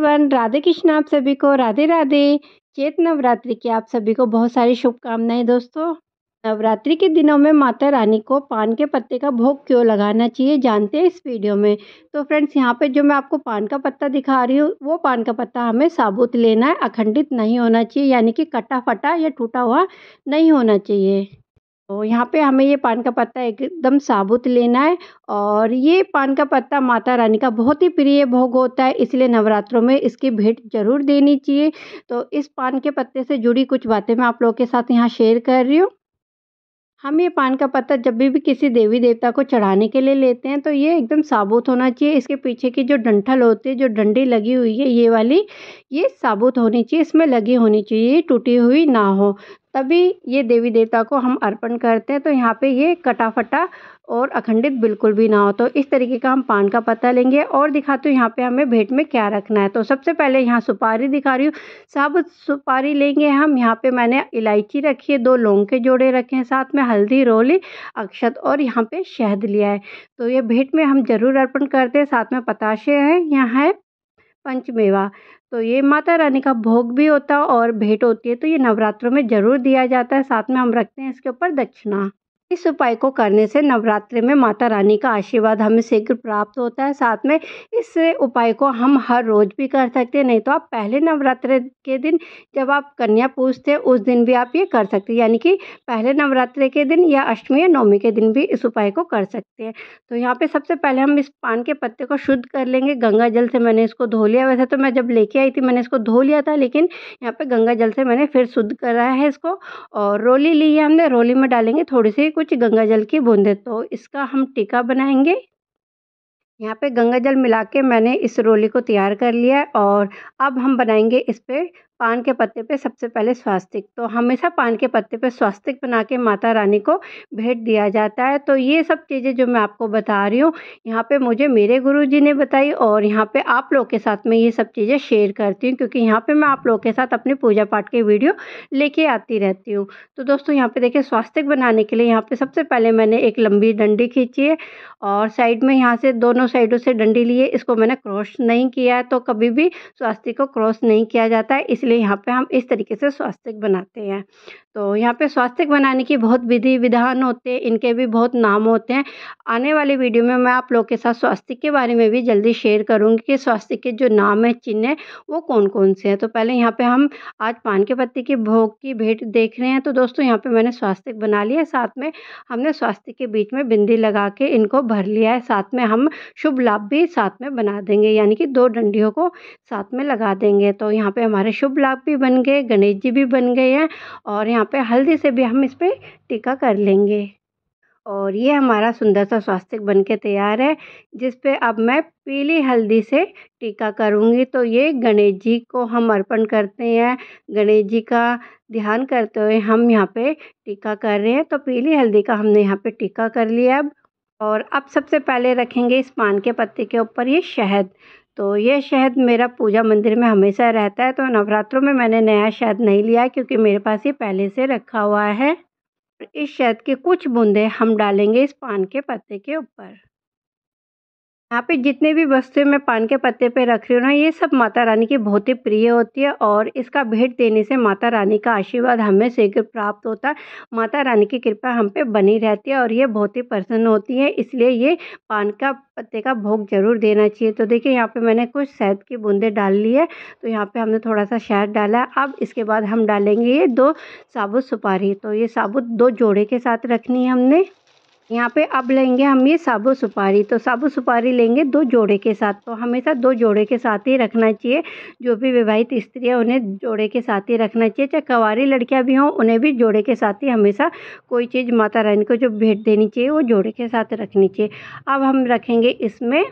one Radhe Krishna आप सभी को राधे राधे चेत नवरात्रि की आप सभी को बहुत सारी शुभकामनाएं दोस्तों नवरात्रि के दिनों में माता रानी को पान के पत्ते का भोग क्यों लगाना चाहिए जानते हैं इस वीडियो में तो फ्रेंड्स यहाँ पे जो मैं आपको पान का पत्ता दिखा रही हूँ वो पान का पत्ता हमें साबुत लेना है अखंडित नहीं होना चाहिए यानी कि कटा फटा या टूटा हुआ नहीं होना चाहिए तो यहाँ पे हमें ये पान का पत्ता एकदम साबुत लेना है और ये पान का पत्ता माता रानी का बहुत ही प्रिय भोग होता है इसलिए नवरात्रों में इसकी भेंट जरूर देनी चाहिए तो इस पान के पत्ते से जुड़ी कुछ बातें मैं आप लोगों के साथ यहाँ शेयर कर रही हूँ हम ये पान का पत्ता जब भी, भी किसी देवी देवता को चढ़ाने के लिए लेते हैं तो ये एकदम साबुत होना चाहिए इसके पीछे की जो डंठल होती है जो डंडी लगी हुई है ये वाली ये साबुत होनी चाहिए इसमें लगी होनी चाहिए टूटी हुई ना हो तभी ये देवी देवता को हम अर्पण करते हैं तो यहाँ पे ये कटाफटा और अखंडित बिल्कुल भी ना हो तो इस तरीके का हम पान का पत्ता लेंगे और दिखाते हूँ यहाँ पे हमें भेंट में क्या रखना है तो सबसे पहले यहाँ सुपारी दिखा रही हूँ साबुत सुपारी लेंगे हम यहाँ पे मैंने इलायची रखी है दो लौंग के जोड़े रखे हैं साथ में हल्दी रोली अक्षत और यहाँ पे शहद लिया है तो ये भेंट में हम ज़रूर अर्पण करते हैं साथ में पताशे हैं यहाँ है पंचमेवा तो ये माता रानी का भोग भी होता है और भेंट होती है तो ये नवरात्रों में ज़रूर दिया जाता है साथ में हम रखते हैं इसके ऊपर दक्षिणा इस उपाय को करने से नवरात्रि में माता रानी का आशीर्वाद हमें शीघ्र प्राप्त होता है साथ में इस उपाय को हम हर रोज़ भी कर सकते हैं नहीं तो आप पहले नवरात्रि के दिन जब आप कन्या पूजते हैं उस दिन भी आप ये कर सकते हैं यानी कि पहले नवरात्रि के दिन या अष्टमी या नवमी के दिन भी इस उपाय को कर सकते हैं तो यहाँ पर सबसे पहले हम इस पान के पत्ते को शुद्ध कर लेंगे गंगा जल से मैंने इसको धो लिया वैसे तो मैं जब लेके आई थी मैंने इसको धो लिया था लेकिन यहाँ पर गंगा जल से मैंने फिर शुद्ध कराया है इसको और रोली ली है हमने रोली में डालेंगे थोड़ी सी कुछ गंगा जल की बूंदें तो इसका हम टीका बनाएंगे यहाँ पे गंगा जल मिला के मैंने इस रोली को तैयार कर लिया है और अब हम बनाएंगे इस पर पान के पत्ते पे सबसे पहले स्वास्तिक तो हमेशा पान के पत्ते पे स्वास्तिक बना के माता रानी को भेंट दिया जाता है तो ये सब चीज़ें जो मैं आपको बता रही हूँ यहाँ पे मुझे मेरे गुरुजी ने बताई और यहाँ पे आप लोग के साथ में ये सब चीज़ें शेयर करती हूँ क्योंकि यहाँ पे मैं आप लोग के साथ अपनी पूजा पाठ की वीडियो लेके आती रहती हूँ तो दोस्तों यहाँ पर देखिए स्वास्तिक बनाने के लिए यहाँ पर सबसे पहले मैंने एक लंबी डंडी खींची है और साइड में यहाँ से दोनों दोनों साइडों से डंडी लिए इसको मैंने क्रॉस नहीं किया है तो कभी भी स्वास्तिक को क्रॉस नहीं किया जाता है इसलिए यहाँ पे हम इस तरीके से स्वास्तिक बनाते हैं तो यहाँ पे स्वास्तिक बनाने की बहुत विधि विधान होते हैं इनके भी बहुत नाम होते हैं आने वाले वीडियो में मैं आप लोग के साथ स्वास्तिक के बारे में भी जल्दी शेयर करूँगी कि स्वास्तिक के जो नाम है चिन्ह है वो कौन कौन से हैं तो पहले यहाँ पे हम आज पान के पत्ते की भोग की भेंट देख रहे हैं तो दोस्तों यहाँ पर मैंने स्वास्तिक बना लिया है साथ में हमने स्वास्तिक के बीच में बिंदी लगा के इनको भर लिया है साथ में हम शुभ लाभ भी साथ में बना देंगे यानी कि दो डंडियों को साथ में लगा देंगे तो यहाँ पर हमारे शुभ लाभ भी बन गए गणेश जी भी बन गए हैं और यहाँ पे हल्दी से भी हम इस पर टीका कर लेंगे और ये हमारा सुंदर सा स्वास्थ्य बन के तैयार है जिस पे अब मैं पीली हल्दी से टीका करूँगी तो ये गणेश जी को हम अर्पण करते हैं गणेश जी का ध्यान करते हुए हम यहाँ पे टीका कर रहे हैं तो पीली हल्दी का हमने यहाँ पे टीका कर लिया अब और अब सबसे पहले रखेंगे इस पान के पत्ते के ऊपर ये शहद तो ये शहद मेरा पूजा मंदिर में हमेशा रहता है तो नवरात्रों में मैंने नया शहद नहीं लिया क्योंकि मेरे पास ये पहले से रखा हुआ है इस शहद की कुछ बूंदे हम डालेंगे इस पान के पत्ते के ऊपर यहाँ पे जितने भी वस्तुएं मैं पान के पत्ते पे रख रही हूँ ना ये सब माता रानी की बहुत ही प्रिय होती है और इसका भेंट देने से माता रानी का आशीर्वाद हमें शीघ्र प्राप्त होता है माता रानी की कृपा हम पे बनी रहती है और ये बहुत ही प्रसन्न होती है इसलिए ये पान का पत्ते का भोग जरूर देना चाहिए तो देखिए यहाँ पर मैंने कुछ शहद की बूंदें डाल ली है तो यहाँ पर हमने थोड़ा सा शहद डाला है अब इसके बाद हम डालेंगे ये दो साबुत सुपारी तो ये साबुत दो जोड़े के साथ रखनी है हमने यहाँ पे अब लेंगे हम ये साबु सुपारी तो साबु सुपारी लेंगे दो जोड़े के साथ तो हमेशा दो जोड़े के साथ ही रखना चाहिए जो भी विवाहित स्त्री है उन्हें जोड़े के साथ ही रखना चाहिए चाहे कवारी लड़कियाँ भी हों उन्हें भी जोड़े के साथ ही हमेशा कोई चीज़ माता रानी को जो भेंट देनी चाहिए वो जोड़े के साथ रखनी चाहिए अब हम रखेंगे इसमें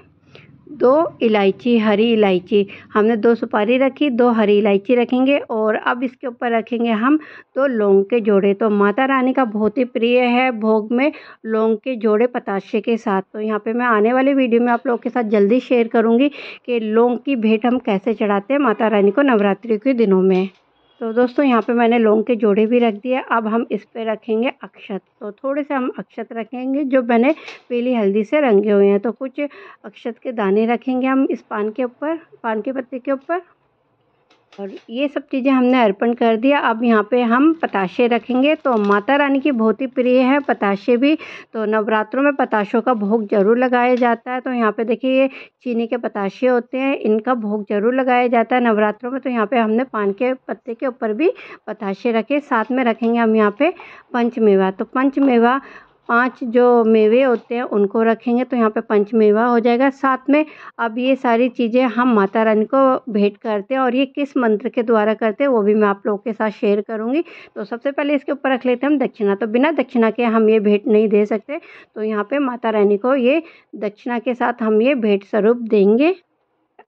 दो इलायची हरी इलायची हमने दो सुपारी रखी दो हरी इलायची रखेंगे और अब इसके ऊपर रखेंगे हम दो लौंग के जोड़े तो माता रानी का बहुत ही प्रिय है भोग में लौंग के जोड़े पताशे के साथ तो यहाँ पे मैं आने वाले वीडियो में आप लोगों के साथ जल्दी शेयर करूँगी कि लौंग की भेंट हम कैसे चढ़ाते हैं माता रानी को नवरात्रि के दिनों में तो दोस्तों यहाँ पे मैंने लौंग के जोड़े भी रख दिए अब हम इस पे रखेंगे अक्षत तो थोड़े से हम अक्षत रखेंगे जो मैंने पीली हल्दी से रंगे हुए हैं तो कुछ अक्षत के दाने रखेंगे हम इस पान के ऊपर पान के पत्ते के ऊपर और ये सब चीज़ें हमने अर्पण कर दिया अब यहाँ पे हम पताशे रखेंगे तो माता रानी की बहुत ही प्रिय है पताशे भी तो नवरात्रों में पताशों का भोग ज़रूर लगाया जाता है तो यहाँ पे देखिए ये चीनी के पताशे होते हैं इनका भोग ज़रूर लगाया जाता है नवरात्रों में तो यहाँ पे हमने पान के पत्ते के ऊपर भी पताशे रखे साथ में रखेंगे हम यहाँ पर पंचमेवा तो पंचमेवा पाँच जो मेवे होते हैं उनको रखेंगे तो यहाँ पे पंचमेवा हो जाएगा साथ में अब ये सारी चीज़ें हम माता रानी को भेंट करते हैं और ये किस मंत्र के द्वारा करते हैं वो भी मैं आप लोगों के साथ शेयर करूँगी तो सबसे पहले इसके ऊपर रख लेते हैं हम दक्षिणा तो बिना दक्षिणा के हम ये भेंट नहीं दे सकते तो यहाँ पर माता रानी को ये दक्षिणा के साथ हम ये भेंट स्वरूप देंगे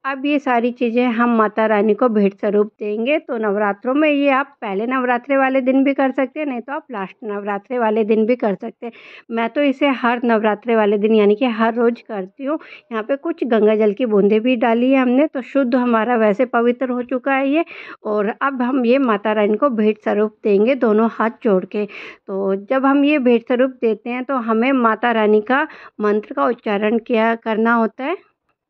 अब ये सारी चीज़ें हम माता रानी को भेंट स्वरूप देंगे तो नवरात्रों में ये आप पहले नवरात्रे वाले दिन भी कर सकते हैं नहीं तो आप लास्ट नवरात्रे वाले दिन भी कर सकते हैं मैं तो इसे हर नवरात्रे वाले दिन यानी कि हर रोज़ करती हूँ यहाँ पे कुछ गंगा जल की बूंदें भी डाली है हमने तो शुद्ध हमारा वैसे पवित्र हो चुका है ये और अब हम ये माता रानी को भेंट स्वरूप देंगे दोनों हाथ जोड़ के तो जब हम ये भेंट स्वरूप देते हैं तो हमें माता रानी का मंत्र का उच्चारण किया करना होता है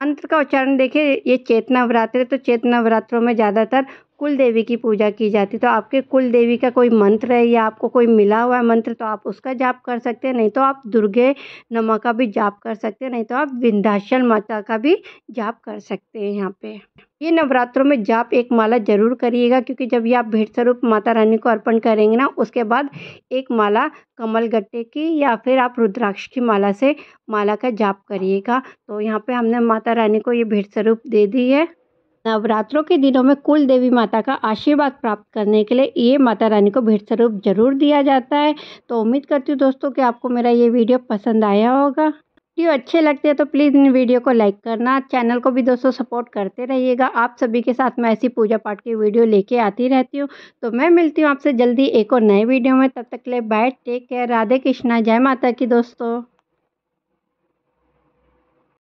मंत्र का उच्चारण देखिए ये चेतना नवरात्र तो चेतना नवरात्रों में ज़्यादातर कुल देवी की पूजा की जाती तो आपके कुल देवी का कोई मंत्र है या आपको कोई मिला हुआ है मंत्र तो आप उसका जाप कर सकते हैं नहीं तो आप दुर्गे नमा का भी जाप कर सकते हैं नहीं तो आप विंध्याचल माता का भी जाप कर सकते हैं यहाँ पे ये नवरात्रों में जाप एक माला जरूर करिएगा क्योंकि जब ये आप भेंट स्वरूप माता रानी को अर्पण करेंगे ना उसके बाद एक माला कमल गट्टे की या फिर आप रुद्राक्ष की माला से माला का जाप करिएगा तो यहाँ पे हमने माता रानी को ये भेंट स्वरूप दे दी है नवरात्रों के दिनों में कुल देवी माता का आशीर्वाद प्राप्त करने के लिए ये माता रानी को भेंट स्वरूप जरूर दिया जाता है तो उम्मीद करती हूँ दोस्तों कि आपको मेरा ये वीडियो पसंद आया होगा वीडियो अच्छे लगते हैं तो प्लीज़ इन वीडियो को लाइक करना चैनल को भी दोस्तों सपोर्ट करते रहिएगा आप सभी के साथ मैं ऐसी पूजा पाठ की वीडियो लेके आती रहती हूँ तो मैं मिलती हूँ आपसे जल्दी एक और नए वीडियो में तब तक के लिए bye take care Radhe Krishna जय माता की दोस्तों